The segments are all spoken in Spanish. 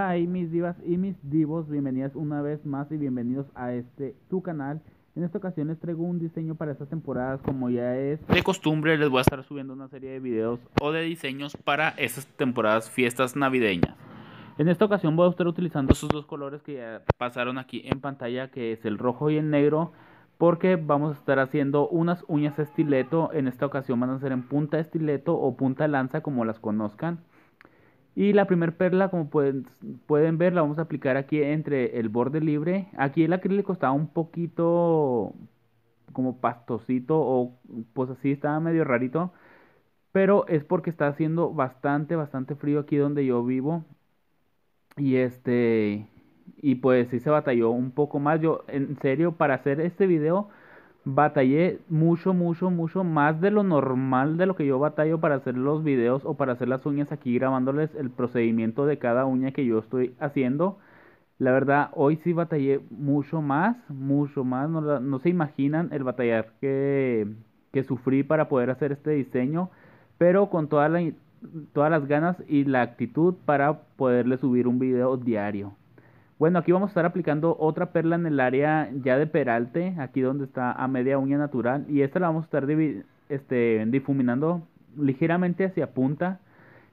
Hi ah, mis divas y mis divos, bienvenidas una vez más y bienvenidos a este tu canal. En esta ocasión les traigo un diseño para estas temporadas, como ya es de costumbre les voy a estar subiendo una serie de videos o de diseños para estas temporadas fiestas navideñas. En esta ocasión voy a estar utilizando esos dos colores que ya pasaron aquí en pantalla, que es el rojo y el negro, porque vamos a estar haciendo unas uñas estileto. En esta ocasión van a ser en punta estileto o punta lanza, como las conozcan. Y la primer perla, como pueden, pueden ver, la vamos a aplicar aquí entre el borde libre. Aquí el acrílico estaba un poquito como pastosito o pues así estaba medio rarito. Pero es porque está haciendo bastante, bastante frío aquí donde yo vivo. Y este, y pues sí se batalló un poco más. Yo en serio, para hacer este video batallé mucho, mucho, mucho más de lo normal de lo que yo batallo para hacer los videos o para hacer las uñas aquí grabándoles el procedimiento de cada uña que yo estoy haciendo. La verdad, hoy sí batallé mucho más, mucho más. No, se imaginan el batallar que, que, sufrí para poder hacer este diseño, pero con todas las ganas y la actitud para poderle subir un video diario. Bueno, aquí vamos a estar aplicando otra perla en el área ya de peralte, aquí donde está a media uña natural. Y esta la vamos a estar este, difuminando ligeramente hacia punta.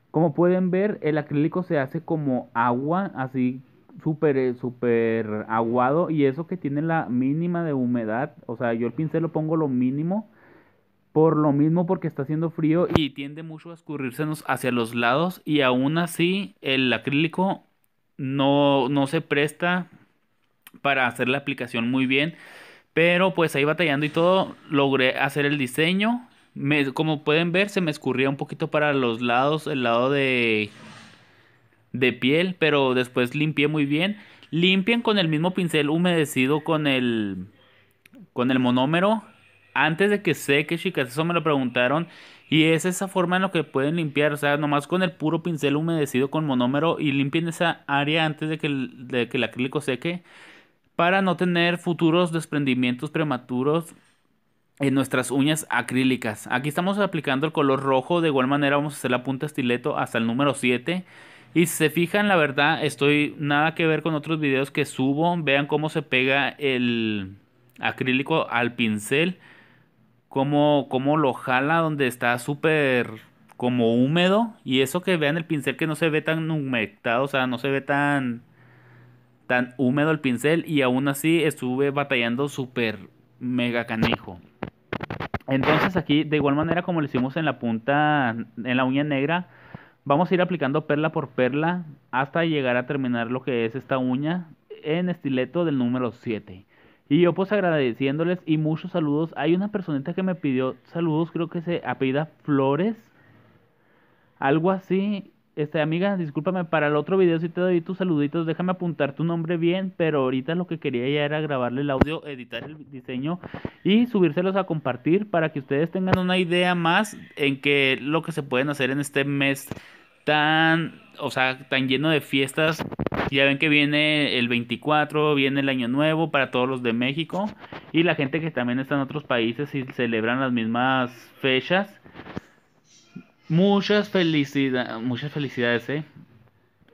Como pueden ver, el acrílico se hace como agua, así súper, eh, súper aguado. Y eso que tiene la mínima de humedad, o sea, yo el pincel lo pongo lo mínimo. Por lo mismo porque está haciendo frío y tiende mucho a escurrírsenos hacia los lados y aún así el acrílico no, no se presta para hacer la aplicación muy bien. Pero pues ahí batallando y todo, logré hacer el diseño. como pueden ver, se me escurría un poquito para los lados, el lado de, de piel, pero después limpié muy bien. Limpien con el mismo pincel humedecido con el, con el monómero. Antes de que seque, chicas, eso me lo preguntaron y es esa forma en la que pueden limpiar, o sea, nomás con el puro pincel humedecido con monómero y limpien esa área antes de que el, acrílico seque para no tener futuros desprendimientos prematuros en nuestras uñas acrílicas. Aquí estamos aplicando el color rojo, de igual manera vamos a hacer la punta estileto hasta el número 7. Y si se fijan, la verdad, estoy nada que ver con otros videos que subo. Vean cómo se pega el acrílico al pincel como cómo lo jala donde está súper como húmedo. Y eso que vean el pincel que no se ve tan humectado, o sea, no se ve tan, tan húmedo el pincel. Y aún así estuve batallando súper mega canijo. Entonces aquí, de igual manera como lo hicimos en la punta, en la uña negra, vamos a ir aplicando perla por perla hasta llegar a terminar lo que es esta uña en estileto del número 7. Y yo pues agradeciéndoles y muchos saludos. Hay una personita que me pidió saludos, creo que se apellida Flores. Algo así. Este, amiga, discúlpame, para el otro video si te doy tus saluditos, déjame apuntar tu nombre bien, pero ahorita lo que quería ya era grabarle el audio, editar el diseño y subírselos a compartir para que ustedes tengan una idea más en que lo que se pueden hacer en este mes tan, o sea, tan lleno de fiestas ya ven que viene el 24, viene el Año Nuevo para todos los de México y la gente que también está en otros países y celebran las mismas fechas. Muchas felicidades, muchas felicidades, eh.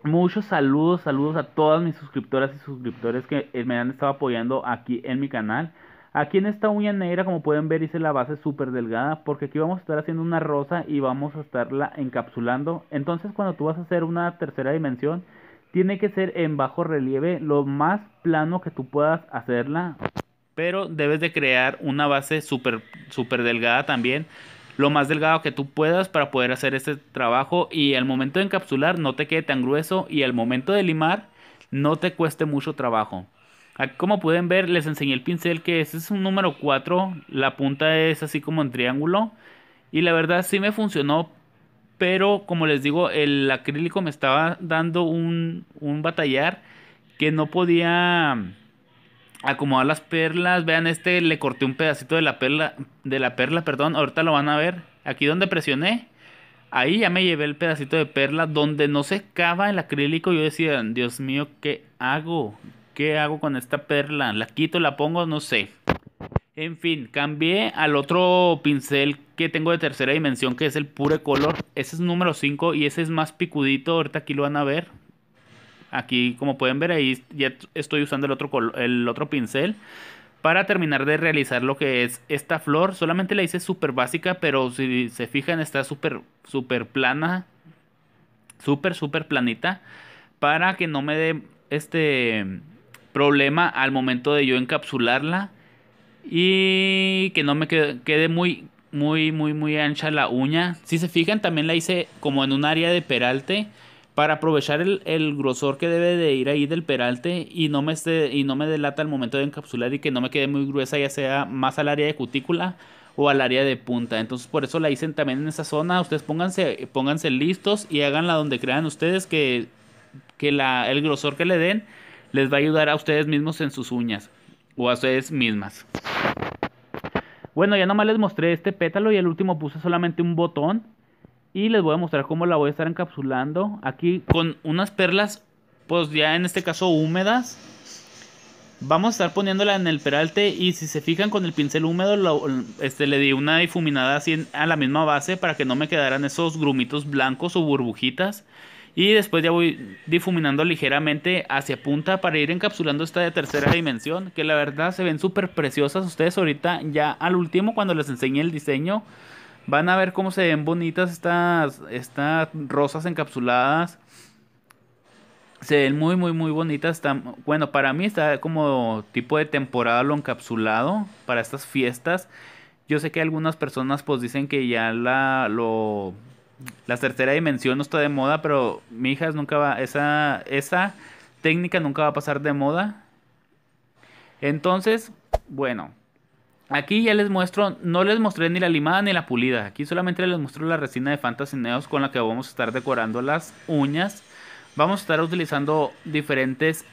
Muchos saludos, saludos a todas mis suscriptoras y suscriptores que eh, me han estado apoyando aquí en mi canal. Aquí en esta uña negra, como pueden ver, hice la base súper delgada porque aquí vamos a estar haciendo una rosa y vamos a estarla encapsulando. Entonces, cuando tú vas a hacer una tercera dimensión, tiene que ser en bajo relieve, lo más plano que tú puedas hacerla. Pero debes de crear una base súper super delgada también, lo más delgado que tú puedas para poder hacer este trabajo y al momento de encapsular no te quede tan grueso y al momento de limar no te cueste mucho trabajo. Ah, como pueden ver les enseñé el pincel que es un número 4, la punta es así como en triángulo y la verdad sí me funcionó pero como les digo, el acrílico me estaba dando un, batallar que no podía acomodar las perlas. Vean, este le corté un pedacito de la perla, de la perla, perdón, ahorita lo van a ver. Aquí donde presioné, ahí ya me llevé el pedacito de perla donde no se cava el acrílico. Yo decía, Dios mío, ¿qué hago? ¿Qué hago con esta perla? ¿La quito, la pongo? No sé. En fin, cambié al otro pincel que tengo de tercera dimensión, que es el Pure Color. Ese es número 5 y ese es más picudito. Ahorita aquí lo van a ver. Aquí, como pueden ver, ahí ya estoy usando el otro, el otro pincel para terminar de realizar lo que es esta flor. Solamente la hice súper básica, pero si se fijan está súper, súper plana. Súper, súper planita. Para que no me dé este problema al momento de yo encapsularla. Y que no me quede, muy, muy, muy, muy ancha la uña. Si se fijan, también la hice como en un área de peralte para aprovechar el, grosor que debe de ir ahí del peralte y no me esté, y no me delata al momento de encapsular y que no me quede muy gruesa ya sea más al área de cutícula o al área de punta entonces por eso la hice también en esa zona ustedes pónganse pónganse listos y háganla donde crean ustedes que, el grosor que le den les va a ayudar a ustedes mismos en sus uñas o a ustedes mismas. Bueno, ya nomás les mostré este pétalo y el último puse solamente un botón. Y les voy a mostrar cómo la voy a estar encapsulando. Aquí con unas perlas, pues ya en este caso húmedas. Vamos a estar poniéndola en el peralte y si se fijan con el pincel húmedo este, le di una difuminada así a la misma base para que no me quedaran esos grumitos blancos o burbujitas. Y después ya voy difuminando ligeramente hacia punta para ir encapsulando esta de tercera dimensión, que la verdad se ven súper preciosas. Ustedes ahorita ya al último cuando les enseñe el diseño van a ver cómo se ven bonitas estas, estas rosas encapsuladas. Se ven muy, muy, muy bonitas. bueno, para mí está como tipo de temporada lo encapsulado para estas fiestas. Yo sé que algunas personas pues dicen que ya la, lo la tercera dimensión no está de moda, pero mi hija nunca va, esa, esa técnica nunca va a pasar de moda. Entonces, bueno, aquí ya les muestro, no les mostré ni la limada ni la pulida. Aquí solamente les muestro la resina de Fantasy Neos con la que vamos a estar decorando las uñas. Vamos a estar utilizando diferentes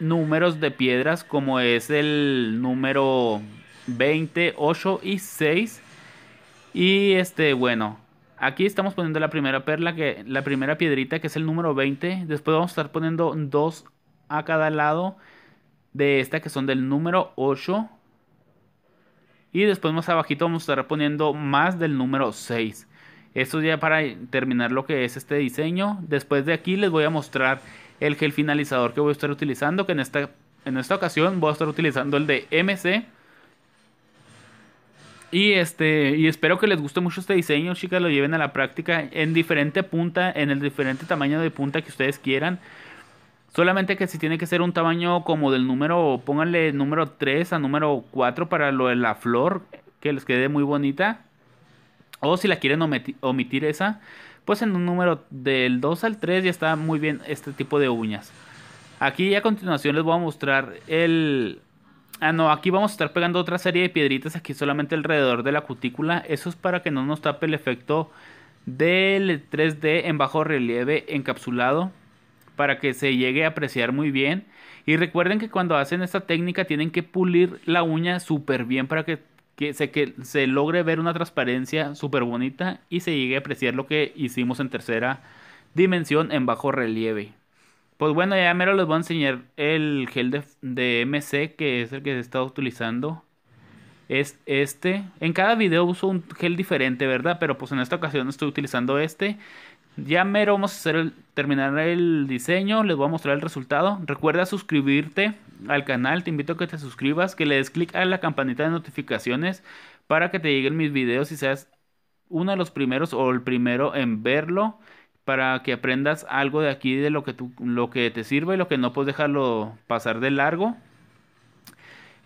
números de piedras como es el número 20, 8 y 6. Y este, bueno, Aquí estamos poniendo la primera perla, que, la primera piedrita, que es el número 20. Después vamos a estar poniendo dos a cada lado de esta, que son del número 8. Y después más abajito vamos a estar poniendo más del número 6. Esto ya para terminar lo que es este diseño. Después de aquí les voy a mostrar el gel finalizador que voy a estar utilizando, que en esta, en esta ocasión voy a estar utilizando el de MC. Y este, y espero que les guste mucho este diseño, chicas, lo lleven a la práctica en diferente punta, en el diferente tamaño de punta que ustedes quieran. Solamente que si tiene que ser un tamaño como del número, pónganle número 3 a número 4 para lo de la flor, que les quede muy bonita. O si la quieren omitir esa, pues en un número del 2 al 3 ya está muy bien este tipo de uñas. Aquí a continuación les voy a mostrar el, Ah, no, aquí vamos a estar pegando otra serie de piedritas aquí solamente alrededor de la cutícula. Eso es para que no nos tape el efecto del 3D en bajo relieve encapsulado para que se llegue a apreciar muy bien. Y recuerden que cuando hacen esta técnica tienen que pulir la uña súper bien para que, que, se, que se logre ver una transparencia súper bonita y se llegue a apreciar lo que hicimos en tercera dimensión en bajo relieve. Pues bueno, ya mero les voy a enseñar el gel de, MC, que es el que se está utilizando. Es este. En cada video uso un gel diferente, ¿verdad? Pero pues en esta ocasión estoy utilizando este. Ya mero vamos a terminar el diseño, les voy a mostrar el resultado. Recuerda suscribirte al canal, te invito a que te suscribas, que le des clic a la campanita de notificaciones para que te lleguen mis videos y seas uno de los primeros o el primero en verlo para que aprendas algo de aquí de lo que, tú, lo que te sirve y lo que no puedes dejarlo pasar de largo.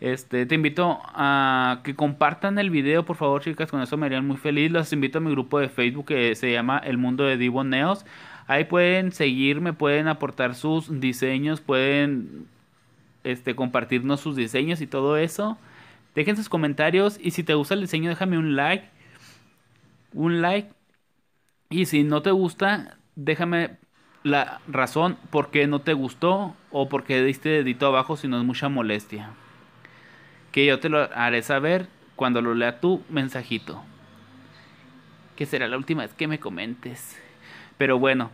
Este, te invito a que compartan el video, por favor, chicas, con eso me harían muy feliz. Los invito a mi grupo de Facebook que se llama El Mundo de Divo Neos. Ahí pueden seguirme, pueden aportar sus diseños, pueden este, compartirnos sus diseños y todo eso. Dejen sus comentarios y si te gusta el diseño, déjame un like. Un like y si no te gusta, déjame la razón por qué no te gustó o por qué diste dedito abajo si no es mucha molestia. Que yo te lo haré saber cuando lo lea tu mensajito. Que será la última vez que me comentes. Pero bueno,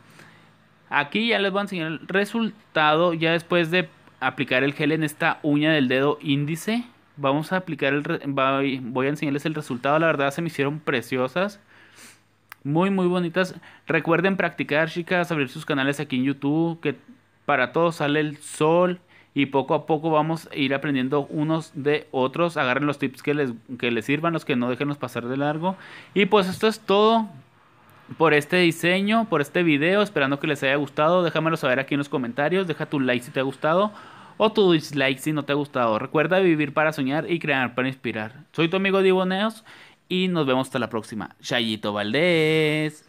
aquí ya les voy a enseñar el resultado. Ya después de aplicar el gel en esta uña del dedo índice, vamos a aplicar el. Voy a enseñarles el resultado. La verdad se me hicieron preciosas muy, muy bonitas. Recuerden practicar, chicas, abrir sus canales aquí en YouTube, que para todos sale el sol y poco a poco vamos a ir aprendiendo unos de otros. Agarren los tips que les, que les sirvan, los que no nos pasar de largo. Y pues esto es todo por este diseño, por este video, esperando que les haya gustado. Déjamelo saber aquí en los comentarios, deja tu like si te ha gustado o tu dislike si no te ha gustado. Recuerda vivir para soñar y crear para inspirar. Soy tu amigo Diboneos y nos vemos hasta la próxima. Chayito Valdés.